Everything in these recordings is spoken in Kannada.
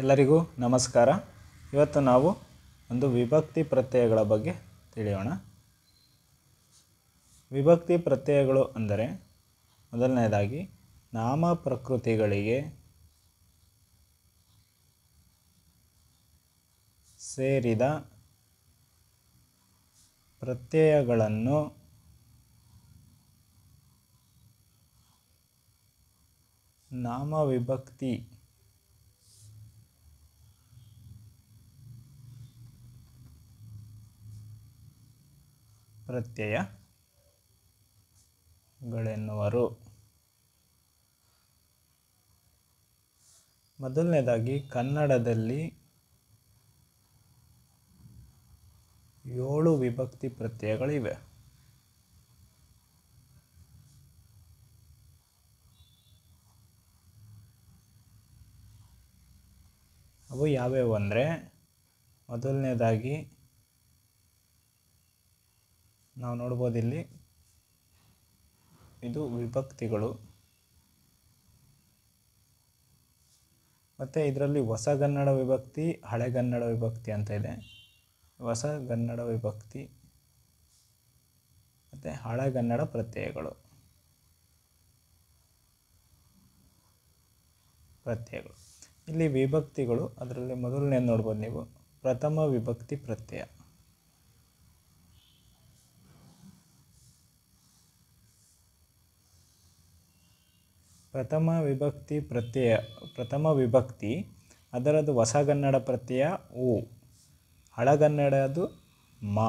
ಎಲ್ಲರಿಗೂ ನಮಸ್ಕಾರ ಇವತ್ತು ನಾವು ಒಂದು ವಿಭಕ್ತಿ ಪ್ರತ್ಯಯಗಳ ಬಗ್ಗೆ ತಿಳಿಯೋಣ ವಿಭಕ್ತಿ ಪ್ರತ್ಯಯಗಳು ಅಂದರೆ ಮೊದಲನೇದಾಗಿ ನಾಮ ಪ್ರಕೃತಿಗಳಿಗೆ ಸೇರಿದ ಪ್ರತ್ಯಯಗಳನ್ನು ನಾಮ ವಿಭಕ್ತಿ ಪ್ರತ್ಯಯಗಳೆನ್ನುವರು ಮೊದಲನೇದಾಗಿ ಕನ್ನಡದಲ್ಲಿ ಏಳು ವಿಭಕ್ತಿ ಪ್ರತ್ಯಯಗಳಿವೆ ಅವು ಯಾವ್ಯಾವು ಅಂದರೆ ಮೊದಲನೇದಾಗಿ ನಾವು ನೋಡ್ಬೋದು ಇಲ್ಲಿ ಇದು ವಿಭಕ್ತಿಗಳು ಮತ್ತು ಇದರಲ್ಲಿ ಹೊಸಗನ್ನಡ ವಿಭಕ್ತಿ ಹಳೆಗನ್ನಡ ವಿಭಕ್ತಿ ಅಂತ ಇದೆ ಹೊಸಗನ್ನಡ ವಿಭಕ್ತಿ ಮತ್ತು ಹಳೆಗನ್ನಡ ಪ್ರತ್ಯಯಗಳು ಪ್ರತ್ಯಯಗಳು ಇಲ್ಲಿ ವಿಭಕ್ತಿಗಳು ಅದರಲ್ಲಿ ಮೊದಲನೇ ನೋಡ್ಬೋದು ನೀವು ಪ್ರಥಮ ವಿಭಕ್ತಿ ಪ್ರತ್ಯಯ ಪ್ರಥಮ ವಿಭಕ್ತಿ ಪ್ರತ್ಯಯ ಪ್ರಥಮ ವಿಭಕ್ತಿ ಅದರದ್ದು ಹೊಸಗನ್ನಡ ಪ್ರತ್ಯಯ ಉ ಹಳಗನ್ನಡದು ಮಾ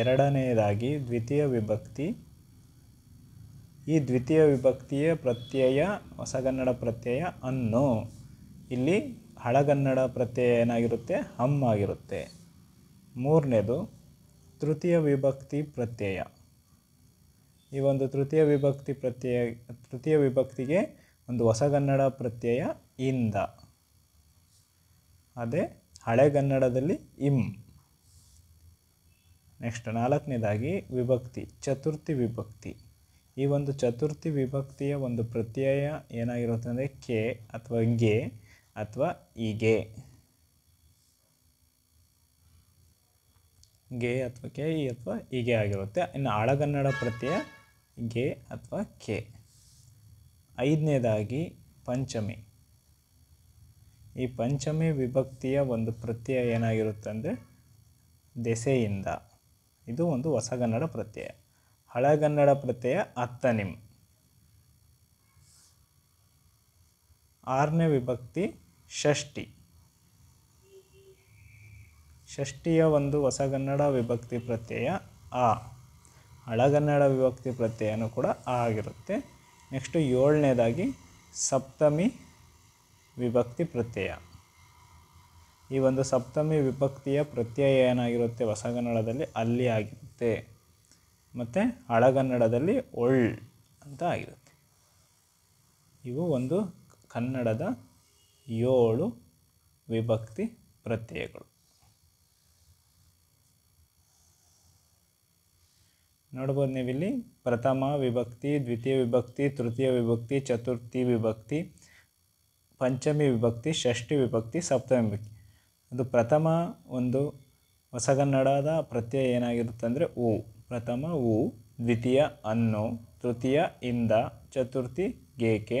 ಎರಡನೆಯದಾಗಿ ದ್ವಿತೀಯ ವಿಭಕ್ತಿ ಈ ದ್ವಿತೀಯ ವಿಭಕ್ತಿಯ ಪ್ರತ್ಯಯ ಹೊಸಗನ್ನಡ ಪ್ರತ್ಯಯ ಅನ್ನು ಇಲ್ಲಿ ಹಳಗನ್ನಡ ಪ್ರತ್ಯಯ ಏನಾಗಿರುತ್ತೆ ಹಮ್ ಆಗಿರುತ್ತೆ ಮೂರನೇದು ತೃತೀಯ ವಿಭಕ್ತಿ ಪ್ರತ್ಯಯ ಈ ಒಂದು ತೃತೀಯ ವಿಭಕ್ತಿ ಪ್ರತ್ಯಯ ತೃತೀಯ ವಿಭಕ್ತಿಗೆ ಒಂದು ಹೊಸಗನ್ನಡ ಪ್ರತ್ಯಯ ಇಂದ ಅದೇ ಹಳೆಗನ್ನಡದಲ್ಲಿ ಇಂ ನೆಕ್ಸ್ಟ್ ನಾಲ್ಕನೇದಾಗಿ ವಿಭಕ್ತಿ ಚತುರ್ಥಿ ವಿಭಕ್ತಿ ಈ ಒಂದು ಚತುರ್ಥಿ ವಿಭಕ್ತಿಯ ಒಂದು ಪ್ರತ್ಯಯ ಏನಾಗಿರುತ್ತೆ ಅಂದರೆ ಕೆ ಅಥವಾ ಗೆ ಅಥವಾ ಇಗೆ ಗೆ ಅಥವಾ ಕೆ ಅಥವಾ ಈಗೆ ಆಗಿರುತ್ತೆ ಇನ್ನು ಹಳಗನ್ನಡ ಪ್ರತ್ಯಯ ಗೆ ಅಥವಾ ಕೆ ಐದನೇದಾಗಿ ಪಂಚಮಿ ಈ ಪಂಚಮಿ ವಿಭಕ್ತಿಯ ಒಂದು ಪ್ರತ್ಯಯ ಏನಾಗಿರುತ್ತೆ ಅಂದರೆ ದೆಸೆಯಿಂದ ಇದು ಒಂದು ಹೊಸಗನ್ನಡ ಪ್ರತ್ಯಯ ಹಳಗನ್ನಡ ಪ್ರತ್ಯಯ ಅತ್ತನಿಮ್ ಆರನೇ ವಿಭಕ್ತಿ ಷಷ್ಠಿ ಷಷ್ಠಿಯ ಒಂದು ಹೊಸಗನ್ನಡ ವಿಭಕ್ತಿ ಪ್ರತ್ಯಯ ಆ ಹಳಗನ್ನಡ ವಿಭಕ್ತಿ ಪ್ರತ್ಯಯನೂ ಕೂಡ ಆಗಿರುತ್ತೆ ನೆಕ್ಸ್ಟು ಏಳನೇದಾಗಿ ಸಪ್ತಮಿ ವಿಭಕ್ತಿ ಪ್ರತ್ಯಯ ಈ ಒಂದು ಸಪ್ತಮಿ ವಿಭಕ್ತಿಯ ಪ್ರತ್ಯಯ ಏನಾಗಿರುತ್ತೆ ಹೊಸಗನ್ನಡದಲ್ಲಿ ಅಲ್ಲಿ ಆಗಿರುತ್ತೆ ಮತ್ತು ಹಳಗನ್ನಡದಲ್ಲಿ ಒಳ್ ಅಂತ ಆಗಿರುತ್ತೆ ಇವು ಒಂದು ಕನ್ನಡದ ಏಳು ವಿಭಕ್ತಿ ಪ್ರತ್ಯಯಗಳು ನೋಡ್ಬೋದು ನೀವಿಲ್ಲಿ ಪ್ರಥಮ ವಿಭಕ್ತಿ ದ್ವಿತೀಯ ವಿಭಕ್ತಿ ತೃತೀಯ ವಿಭಕ್ತಿ ಚತುರ್ಥಿ ವಿಭಕ್ತಿ ಪಂಚಮಿ ವಿಭಕ್ತಿ ಷಷ್ಠಿ ವಿಭಕ್ತಿ ಸಪ್ತಮಿ ವಿಭಕ್ತಿ ಅದು ಪ್ರಥಮ ಒಂದು ಹೊಸಗನ್ನಡದ ಪ್ರತ್ಯಯ ಏನಾಗಿರುತ್ತೆ ಅಂದರೆ ಹೂ ಪ್ರಥಮ ಹೂ ದ್ವಿತೀಯ ಅನ್ನು ತೃತೀಯ ಇಂದ ಚತುರ್ಥಿ ಗೇಕೆ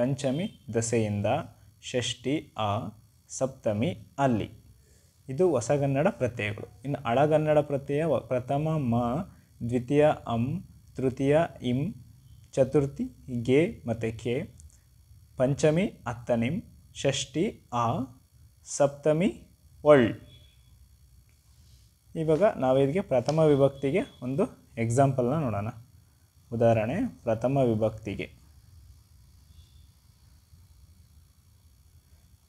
ಪಂಚಮಿ ದಸೆಯಿಂದ ಷಷ್ಠಿ ಆ ಸಪ್ತಮಿ ಅಲ್ಲಿ ಇದು ಹೊಸಗನ್ನಡ ಪ್ರತ್ಯಯಗಳು ಇನ್ನು ಹಳಗನ್ನಡ ಪ್ರತ್ಯಯ ಪ್ರಥಮ ಮ ದ್ವಿತೀಯ ಅಂ ತೃತೀಯ ಇಂ ಚತುರ್ಥಿ ಗೆ ಮತ್ತು ಕೆ ಪಂಚಮಿ ಅತ್ತನಿಂ ಷಷ್ಠಿ ಆ ಸಪ್ತಮಿ ಒಳ್ ಇವಾಗ ನಾವು ಪ್ರಥಮ ವಿಭಕ್ತಿಗೆ ಒಂದು ಎಕ್ಸಾಂಪಲ್ನ ನೋಡೋಣ ಉದಾಹರಣೆ ಪ್ರಥಮ ವಿಭಕ್ತಿಗೆ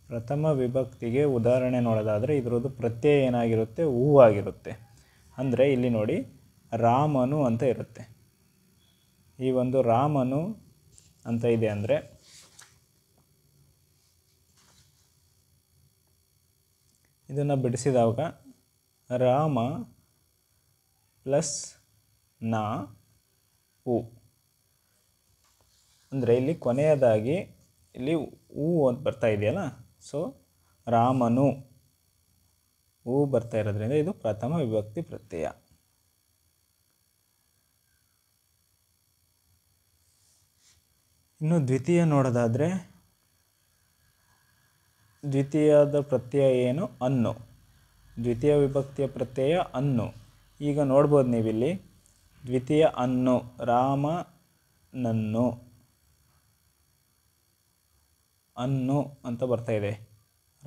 ಪ್ರಥಮ ವಿಭಕ್ತಿಗೆ ಉದಾಹರಣೆ ನೋಡೋದಾದರೆ ಇದರದ್ದು ಪ್ರತ್ಯಯ ಏನಾಗಿರುತ್ತೆ ಹೂ ಆಗಿರುತ್ತೆ ಅಂದರೆ ಇಲ್ಲಿ ನೋಡಿ ರಾಮನು ಅಂತ ಇರುತ್ತೆ ಈ ಒಂದು ರಾಮನು ಅಂತ ಇದೆ ಅಂದರೆ ಇದನ್ನು ಬಿಡಿಸಿದಾಗ ರಾಮ ಪ್ಲಸ್ ನಾ ಉ ಅಂದರೆ ಇಲ್ಲಿ ಕೊನೆಯದಾಗಿ ಇಲ್ಲಿ ಹೂ ಅಂತ ಬರ್ತಾ ಇದೆಯಲ್ಲ ಸೊ ರಾಮನು ಹೂ ಬರ್ತಾ ಇರೋದ್ರಿಂದ ಇದು ಪ್ರಥಮ ವಿಭಕ್ತಿ ಪ್ರತ್ಯಯ ಇನ್ನು ದ್ವಿತೀಯ ನೋಡೋದಾದರೆ ದ್ವಿತೀಯದ ಪ್ರತ್ಯಯ ಏನು ಅನ್ನು ದ್ವಿತೀಯ ವಿಭಕ್ತಿಯ ಪ್ರತ್ಯಯ ಅನ್ನು ಈಗ ನೋಡ್ಬೋದು ನೀವಿಲ್ಲಿ ದ್ವಿತೀಯ ಅನ್ನು ರಾಮನನ್ನು ಅನ್ನು ಅಂತ ಬರ್ತಾ ಇದೆ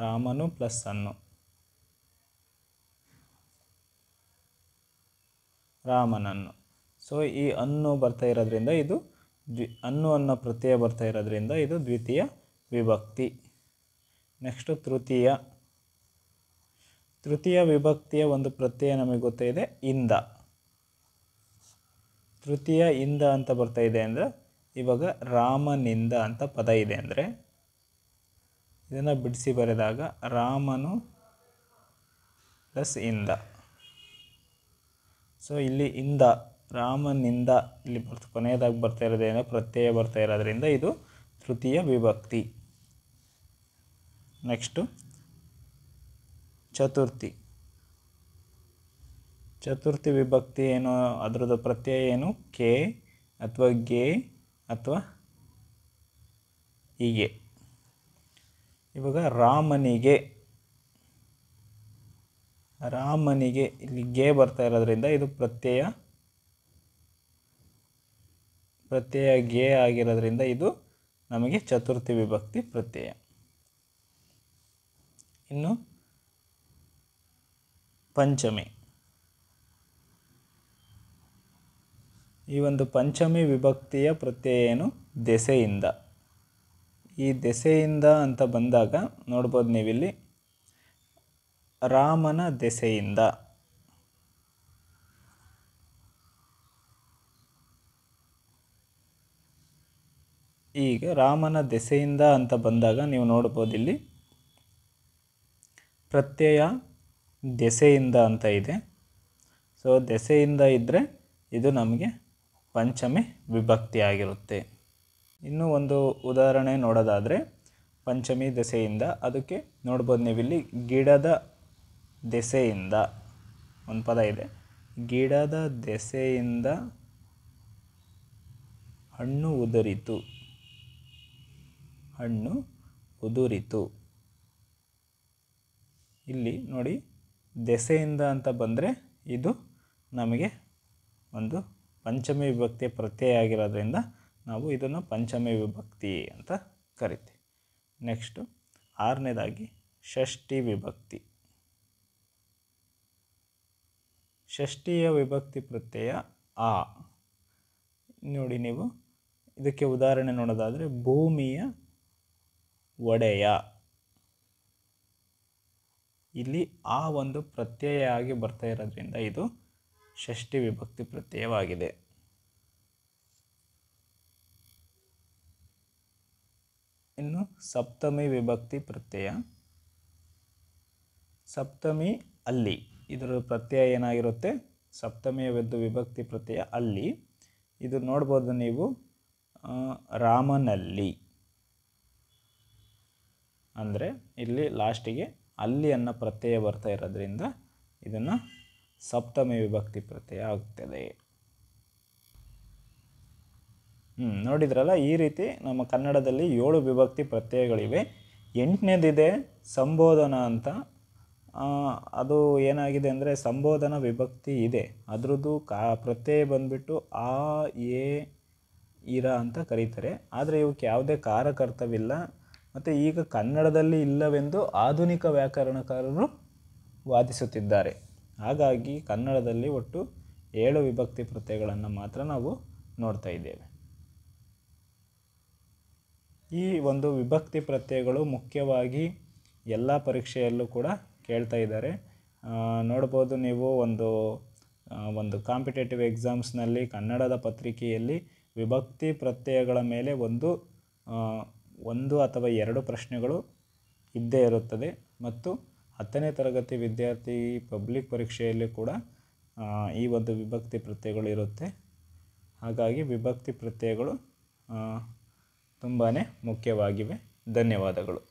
ರಾಮನು ಪ್ಲಸ್ ಅನ್ನು ರಾಮನನ್ನು ಸೊ ಈ ಅನ್ನು ಬರ್ತಾ ಇರೋದ್ರಿಂದ ಇದು ದ್ವಿ ಅನ್ನು ಅನ್ನೋ ಪ್ರತ್ಯಯ ಬರ್ತಾ ಇರೋದ್ರಿಂದ ಇದು ದ್ವಿತೀಯ ವಿಭಕ್ತಿ ನೆಕ್ಸ್ಟು ತೃತೀಯ ತೃತೀಯ ವಿಭಕ್ತಿಯ ಒಂದು ಪ್ರತ್ಯಯ ನಮಗೆ ಗೊತ್ತಿದೆ ಇಂದ ತೃತೀಯ ಇಂದ ಅಂತ ಬರ್ತಾ ಇದೆ ಅಂದರೆ ಇವಾಗ ರಾಮನಿಂದ ಅಂತ ಪದ ಇದೆ ಅಂದರೆ ಇದನ್ನು ಬಿಡಿಸಿ ಬರೆದಾಗ ರಾಮನು ಪ್ಲಸ್ ಇಂದ ಸೊ ಇಲ್ಲಿ ಇಂದ ರಾಮನಿಂದ ಇಲ್ಲಿ ಬರ್ತಾ ಕೊನೆಯದಾಗಿ ಬರ್ತಾ ಇರೋದೇನೋ ಪ್ರತ್ಯಯ ಬರ್ತಾ ಇರೋದ್ರಿಂದ ಇದು ತೃತೀಯ ವಿಭಕ್ತಿ ನೆಕ್ಸ್ಟು ಚತುರ್ಥಿ ಚತುರ್ಥಿ ವಿಭಕ್ತಿ ಏನು ಅದರದ್ದು ಪ್ರತ್ಯಯ ಏನು ಕೆ ಅಥವಾ ಗೆ ಅಥವಾ ಹೀಗೆ ಇವಾಗ ರಾಮನಿಗೆ ರಾಮನಿಗೆ ಇಲ್ಲಿ ಗೆ ಬರ್ತಾ ಇರೋದ್ರಿಂದ ಇದು ಪ್ರತ್ಯಯ ಪ್ರತ್ಯಯ ಗೆ ಆಗಿರೋದ್ರಿಂದ ಇದು ನಮಗೆ ಚತುರ್ಥಿ ವಿಭಕ್ತಿ ಪ್ರತ್ಯಯ ಇನ್ನು ಪಂಚಮಿ ಈ ಒಂದು ಪಂಚಮಿ ವಿಭಕ್ತಿಯ ಪ್ರತ್ಯಯ ಏನು ದೆಸೆಯಿಂದ ಈ ದೆಸೆಯಿಂದ ಅಂತ ಬಂದಾಗ ನೋಡ್ಬೋದು ನೀವಿಲ್ಲಿ ರಾಮನ ದೆಸೆಯಿಂದ ಈಗ ರಾಮನ ದೆಸೆಯಿಂದ ಅಂತ ಬಂದಾಗ ನೀವು ನೋಡ್ಬೋದು ಇಲ್ಲಿ ಪ್ರತ್ಯಯ ದೆಸೆಯಿಂದ ಅಂತ ಇದೆ ಸೊ ದೆಸೆಯಿಂದ ಇದ್ದರೆ ಇದು ನಮಗೆ ಪಂಚಮಿ ವಿಭಕ್ತಿ ಆಗಿರುತ್ತೆ ಇನ್ನೂ ಒಂದು ಉದಾಹರಣೆ ನೋಡೋದಾದರೆ ಪಂಚಮಿ ದೆಸೆಯಿಂದ ಅದಕ್ಕೆ ನೋಡ್ಬೋದು ನೀವಿಲ್ಲಿ ಗಿಡದ ದೆಸೆಯಿಂದ ಒಂದು ಪದ ಇದೆ ಗಿಡದ ದೆಸೆಯಿಂದ ಹಣ್ಣು ಉದುರಿತು ಹಣ್ಣು ಉದುರಿತು ಇಲ್ಲಿ ನೋಡಿ ದೆಸೆಯಿಂದ ಅಂತ ಬಂದರೆ ಇದು ನಮಗೆ ಒಂದು ಪಂಚಮಿ ವಿಭಕ್ತಿಯ ಪ್ರತ್ಯಯ ಆಗಿರೋದ್ರಿಂದ ನಾವು ಇದನ್ನು ಪಂಚಮಿ ವಿಭಕ್ತಿ ಅಂತ ಕರಿತೀವಿ ನೆಕ್ಸ್ಟು ಆರನೇದಾಗಿ ಷಷ್ಠಿ ವಿಭಕ್ತಿ ಷಷ್ಠಿಯ ವಿಭಕ್ತಿ ಪ್ರತ್ಯಯ ಆ ನೋಡಿ ನೀವು ಇದಕ್ಕೆ ಉದಾಹರಣೆ ನೋಡೋದಾದರೆ ಭೂಮಿಯ ಒಡೆಯ ಇಲ್ಲಿ ಆ ಒಂದು ಪ್ರತ್ಯಯ ಆಗಿ ಬರ್ತಾ ಇರೋದ್ರಿಂದ ಇದು ಷಷ್ಠಿ ವಿಭಕ್ತಿ ಪ್ರತ್ಯಯವಾಗಿದೆ ಇನ್ನು ಸಪ್ತಮಿ ವಿಭಕ್ತಿ ಪ್ರತ್ಯಯ ಸಪ್ತಮಿ ಅಲ್ಲಿ ಇದರ ಪ್ರತ್ಯಯ ಏನಾಗಿರುತ್ತೆ ಸಪ್ತಮಿಯ ವಿಭಕ್ತಿ ಪ್ರತ್ಯಯ ಅಲ್ಲಿ ಇದು ನೋಡ್ಬೋದು ನೀವು ರಾಮನಲ್ಲಿ ಅಂದರೆ ಇಲ್ಲಿ ಲಾಸ್ಟಿಗೆ ಅಲ್ಲಿ ಅನ್ನೋ ಪ್ರತ್ಯಯ ಬರ್ತಾ ಇರೋದ್ರಿಂದ ಇದನ್ನು ಸಪ್ತಮಿ ವಿಭಕ್ತಿ ಪ್ರತ್ಯಯ ಆಗ್ತದೆ ಹ್ಞೂ ನೋಡಿದ್ರಲ್ಲ ಈ ರೀತಿ ನಮ್ಮ ಕನ್ನಡದಲ್ಲಿ ಏಳು ವಿಭಕ್ತಿ ಪ್ರತ್ಯಯಗಳಿವೆ ಎಂಟನೇದಿದೆ ಸಂಬೋಧನ ಅಂತ ಅದು ಏನಾಗಿದೆ ಅಂದರೆ ಸಂಬೋಧನ ವಿಭಕ್ತಿ ಇದೆ ಅದರದ್ದು ಕಾ ಪ್ರತ್ಯಯ ಬಂದುಬಿಟ್ಟು ಆ ಎ ಇರ ಅಂತ ಕರೀತಾರೆ ಆದರೆ ಇವಕ್ಕೆ ಯಾವುದೇ ಕಾರಕರ್ತವಿಲ್ಲ ಮತ್ತು ಈಗ ಕನ್ನಡದಲ್ಲಿ ಇಲ್ಲವೆಂದು ಆಧುನಿಕ ವ್ಯಾಕರಣಕಾರರು ವಾದಿಸುತ್ತಿದ್ದಾರೆ ಹಾಗಾಗಿ ಕನ್ನಡದಲ್ಲಿ ಒಟ್ಟು ಏಳು ವಿಭಕ್ತಿ ಪ್ರತ್ಯಯಗಳನ್ನು ಮಾತ್ರ ನಾವು ನೋಡ್ತಾ ಇದ್ದೇವೆ ಈ ಒಂದು ವಿಭಕ್ತಿ ಪ್ರತ್ಯಯಗಳು ಮುಖ್ಯವಾಗಿ ಎಲ್ಲ ಪರೀಕ್ಷೆಯಲ್ಲೂ ಕೂಡ ಕೇಳ್ತಾ ಇದ್ದಾರೆ ನೋಡ್ಬೋದು ನೀವು ಒಂದು ಒಂದು ಕಾಂಪಿಟೇಟಿವ್ ಎಕ್ಸಾಮ್ಸ್ನಲ್ಲಿ ಕನ್ನಡದ ಪತ್ರಿಕೆಯಲ್ಲಿ ವಿಭಕ್ತಿ ಪ್ರತ್ಯಯಗಳ ಮೇಲೆ ಒಂದು ಒಂದು ಅಥವಾ ಎರಡು ಪ್ರಶ್ನೆಗಳು ಇದ್ದೇ ಇರುತ್ತದೆ ಮತ್ತು ಹತ್ತನೇ ತರಗತಿ ವಿದ್ಯಾರ್ಥಿ ಪಬ್ಲಿಕ್ ಪರೀಕ್ಷೆಯಲ್ಲಿ ಕೂಡ ಈ ಒಂದು ವಿಭಕ್ತಿ ಪ್ರತ್ಯಯಗಳು ಇರುತ್ತೆ ಹಾಗಾಗಿ ವಿಭಕ್ತಿ ಪ್ರತ್ಯಯಗಳು ತುಂಬಾ ಮುಖ್ಯವಾಗಿವೆ ಧನ್ಯವಾದಗಳು